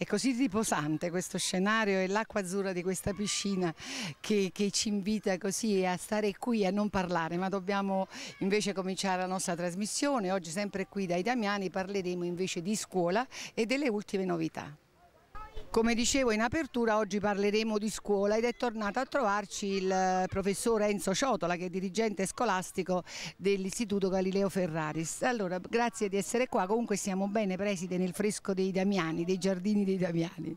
È così riposante questo scenario e l'acqua azzurra di questa piscina che, che, ci invita così a stare qui e a non parlare, ma dobbiamo invece cominciare la nostra trasmissione. Oggi sempre qui dai Damiani parleremo invece di scuola e delle ultime novità. Come dicevo in apertura oggi parleremo di scuola ed è tornato a trovarci il eh, professor Enzo Ciotola che è dirigente scolastico dell'Istituto Galileo Ferraris. Allora grazie di essere qua, comunque siamo bene preside nel fresco dei Damiani, dei giardini dei Damiani.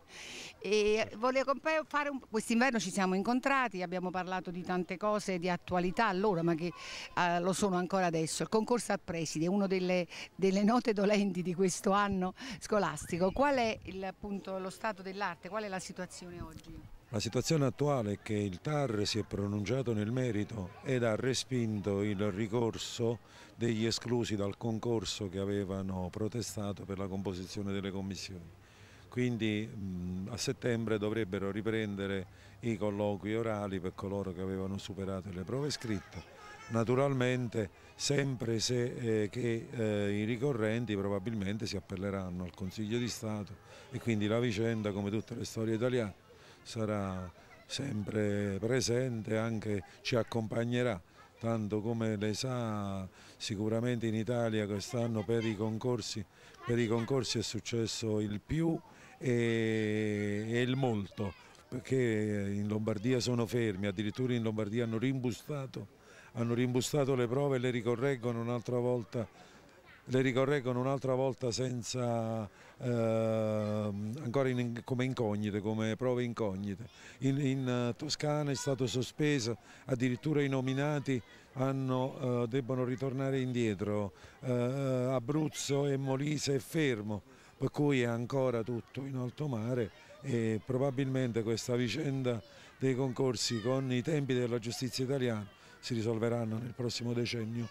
E volevo fare un... Quest'inverno ci siamo incontrati, abbiamo parlato di tante cose di attualità allora, ma che eh, lo sono ancora adesso. Il concorso a preside è una delle, delle, note dolenti di questo anno scolastico. Qual è il, appunto, lo stato dell'arte? Qual è la situazione oggi? La situazione attuale è che il TAR si è pronunciato nel merito ed ha respinto il ricorso degli esclusi dal concorso che avevano protestato per la composizione delle commissioni quindi mh, mm, a settembre dovrebbero riprendere i colloqui orali per coloro che avevano superato le prove scritte. Naturalmente sempre se eh, che eh, i ricorrenti probabilmente si appelleranno al Consiglio di Stato e quindi la vicenda come tutte le storie italiane sarà sempre presente, anche ci accompagnerà tanto come le sa sicuramente in Italia quest'anno per, per i concorsi è successo il più e, e il molto, perché in Lombardia sono fermi, addirittura in Lombardia hanno rimbustato, hanno rimbustato le prove e le ricorreggono un'altra volta le ricorreggono un'altra volta senza eh, ancora in, come incognite, come prove incognite. In, in, Toscana è stato sospeso, addirittura i nominati hanno, eh, debbono ritornare indietro. Eh, eh Abruzzo e Molise è fermo per cui è ancora tutto in alto mare e probabilmente questa vicenda dei concorsi con i tempi della giustizia italiana si risolveranno nel prossimo decennio.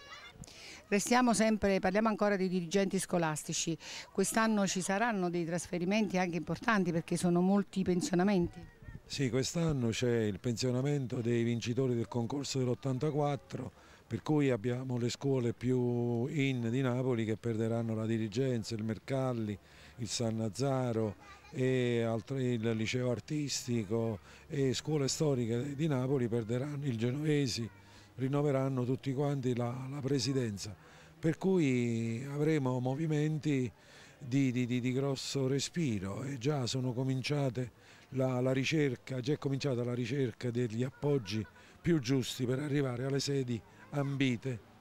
Restiamo sempre, parliamo ancora dei dirigenti scolastici, quest'anno ci saranno dei trasferimenti anche importanti perché sono molti i pensionamenti? Sì, quest'anno c'è il pensionamento dei vincitori del concorso dell'84 per cui abbiamo le scuole più in di Napoli che perderanno la dirigenza, il Mercalli, il San Nazaro e il liceo artistico e scuole storiche di Napoli perderanno, il genovesi rinnoveranno tutti quanti la, la presidenza, per cui avremo movimenti di, di, di, di, grosso respiro e già sono cominciate la, la ricerca, già è cominciata la ricerca degli appoggi più giusti per arrivare alle sedi ambite.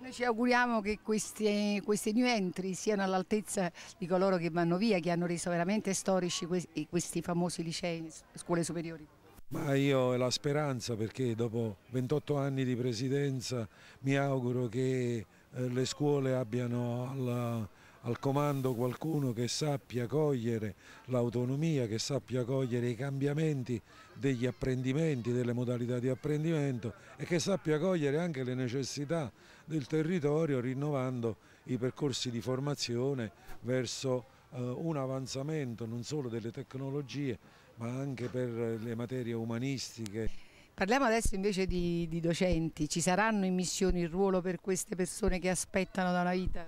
Noi ci auguriamo che questi, questi new entry siano all'altezza di coloro che vanno via, che hanno reso veramente storici questi, questi famosi licei, scuole superiori. Ma io ho la speranza perché dopo 28 anni di presidenza mi auguro che eh, le scuole abbiano alla al comando qualcuno che sappia cogliere l'autonomia, che sappia cogliere i cambiamenti degli apprendimenti, delle modalità di apprendimento e che sappia cogliere anche le necessità del territorio rinnovando i percorsi di formazione verso eh, un avanzamento non solo delle tecnologie ma anche per le materie umanistiche. Parliamo adesso invece di, di, docenti, ci saranno in missione il ruolo per queste persone che aspettano da una vita?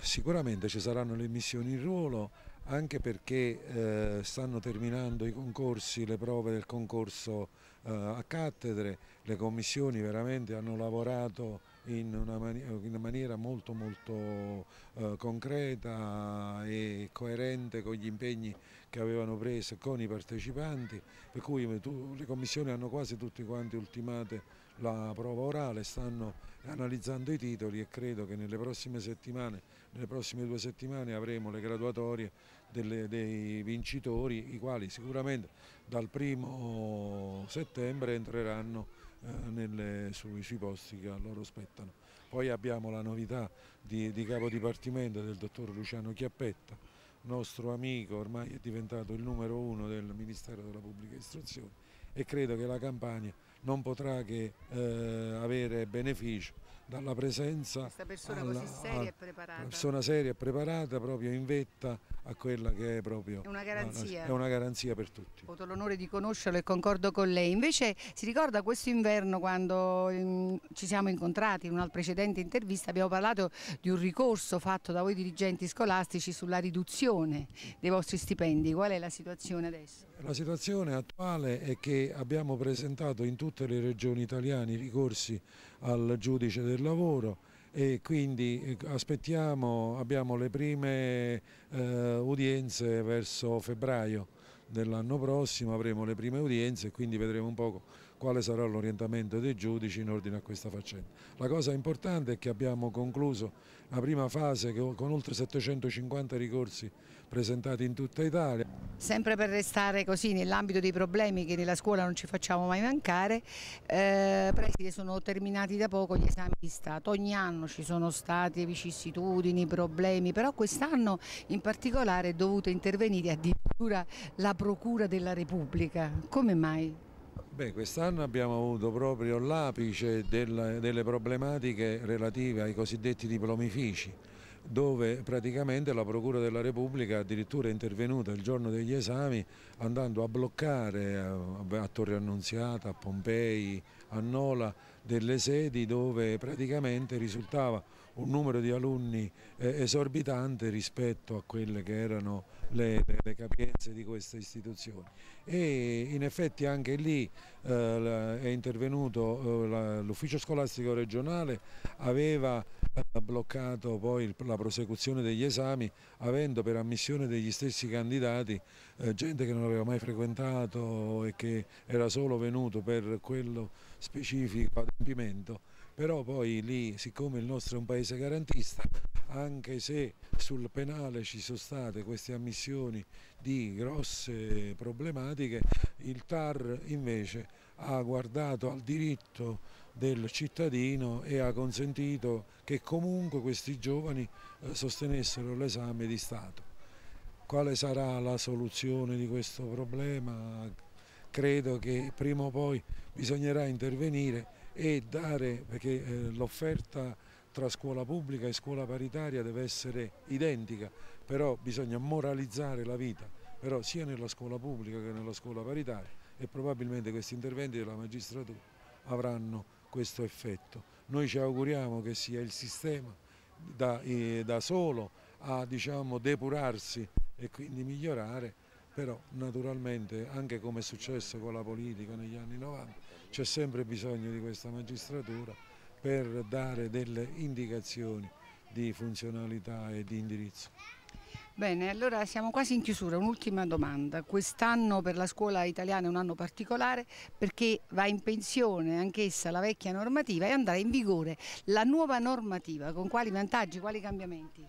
sicuramente ci saranno le missioni in ruolo anche perché eh, stanno terminando i concorsi, le prove del concorso eh, a cattedre, le commissioni veramente hanno lavorato in una, mani in maniera molto molto eh, concreta e coerente con gli impegni che avevano preso con i partecipanti, per cui eh, tu, le commissioni hanno quasi tutti quanti ultimate la prova orale, stanno analizzando i titoli e credo che nelle prossime settimane, nelle prossime due settimane avremo le graduatorie delle, dei vincitori, i quali sicuramente dal primo settembre entreranno eh, nelle, sui, sui, posti che a loro spettano. Poi abbiamo la novità di, di capo dipartimento del dottor Luciano Chiappetta, nostro amico, ormai è diventato il numero uno del Ministero della Pubblica Istruzione e credo che la campagna non potrà che eh, avere beneficio dalla presenza questa persona alla, così seria e preparata persona seria e preparata proprio in vetta a quella che è proprio è una garanzia, è una garanzia per tutti ho avuto l'onore di conoscerlo e concordo con lei invece si ricorda questo inverno quando in, ehm, ci siamo incontrati in una precedente intervista abbiamo parlato di un ricorso fatto da voi dirigenti scolastici sulla riduzione dei vostri stipendi qual è la situazione adesso? La situazione attuale è che abbiamo presentato in tutte le regioni italiane i ricorsi al giudice del lavoro e quindi eh, aspettiamo, abbiamo le prime eh, udienze verso febbraio dell'anno prossimo, avremo le prime udienze e quindi vedremo un po' quale sarà l'orientamento dei giudici in ordine a questa faccenda. La cosa importante è che abbiamo concluso la prima fase con oltre 750 ricorsi presentati in tutta Italia. Sempre per restare così nell'ambito dei problemi che nella scuola non ci facciamo mai mancare, eh, preside sono terminati da poco gli esami di Stato, ogni anno ci sono state vicissitudini, problemi, però quest'anno in particolare è dovuta intervenire addirittura la Procura della Repubblica, come mai? Beh, quest'anno abbiamo avuto proprio l'apice delle, delle problematiche relative ai cosiddetti diplomifici dove praticamente la Procura della Repubblica addirittura è intervenuta il giorno degli esami andando a bloccare a Torre Annunziata, a Pompei, a Nola delle sedi dove praticamente risultava un numero di alunni eh, esorbitante rispetto a quelle che erano le, le, le, capienze di queste istituzioni e in effetti anche lì eh, è intervenuto eh, l'ufficio scolastico regionale aveva eh, bloccato poi il, la prosecuzione degli esami avendo per ammissione degli stessi candidati eh, gente che non aveva mai frequentato e che era solo venuto per quello specifico adempimento però poi lì siccome il nostro è un paese garantista anche se sul penale ci sono state queste ammissioni di grosse problematiche, il TAR invece ha guardato al diritto del cittadino e ha consentito che comunque questi giovani eh, sostenessero l'esame di Stato. Quale sarà la soluzione di questo problema? Credo che prima o poi bisognerà intervenire e dare, perché eh, l'offerta tra scuola pubblica e scuola paritaria deve essere identica, però bisogna moralizzare la vita, però sia nella scuola pubblica che nella scuola paritaria e probabilmente questi interventi della magistratura avranno questo effetto. Noi ci auguriamo che sia il sistema da, eh, da solo a diciamo, depurarsi e quindi migliorare, però naturalmente anche come è successo con la politica negli anni 90 c'è sempre bisogno di questa magistratura per dare delle indicazioni di funzionalità e di indirizzo. Bene, allora siamo quasi in chiusura, un'ultima domanda. Quest'anno per la scuola italiana è un anno particolare perché va in pensione anch'essa la vecchia normativa e andrà in vigore la nuova normativa, con quali vantaggi, quali cambiamenti?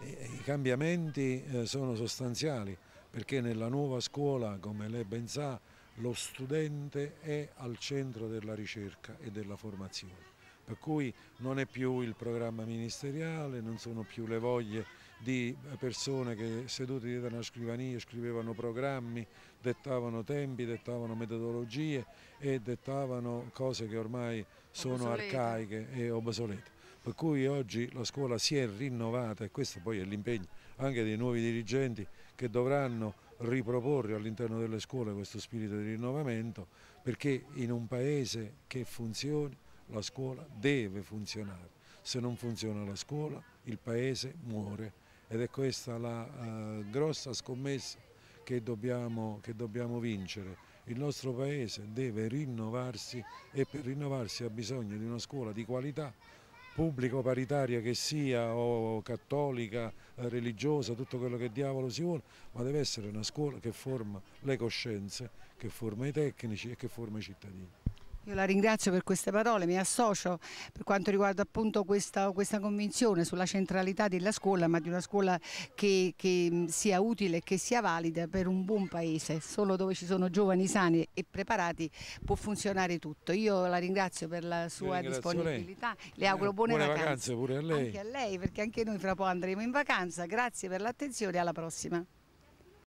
I cambiamenti eh, sono sostanziali perché nella nuova scuola, come lei ben sa, lo studente è al centro della ricerca e della formazione. Per cui non è più il programma ministeriale, non sono più le voglie di persone che sedute dietro una scrivania scrivevano programmi, dettavano tempi, dettavano metodologie e dettavano cose che ormai sono obsolete. arcaiche e obsolete. Per cui oggi la scuola si è rinnovata e questo poi è l'impegno anche dei nuovi dirigenti che dovranno riproporre all'interno delle scuole questo spirito di rinnovamento perché in un paese che funzioni la scuola deve funzionare. Se non funziona la scuola il paese muore ed è questa la eh, grossa scommessa che dobbiamo, che dobbiamo vincere. Il nostro paese deve rinnovarsi e per rinnovarsi ha bisogno di una scuola di qualità pubblico paritaria che sia o cattolica, eh, religiosa, tutto quello che diavolo si vuole, ma deve essere una scuola che forma le coscienze, che forma i tecnici e che forma i cittadini. Io la ringrazio per queste parole, mi associo per quanto riguarda appunto questa, questa convinzione sulla centralità della scuola, ma di una scuola che, che sia utile e che sia valida per un buon paese. Solo dove ci sono giovani sani e preparati può funzionare tutto. Io la ringrazio per la sua disponibilità, lei. le auguro buone, buone vacanze. vacanze. pure a lei. Anche a lei, perché anche noi fra poco andremo in vacanza. Grazie per l'attenzione, e alla prossima.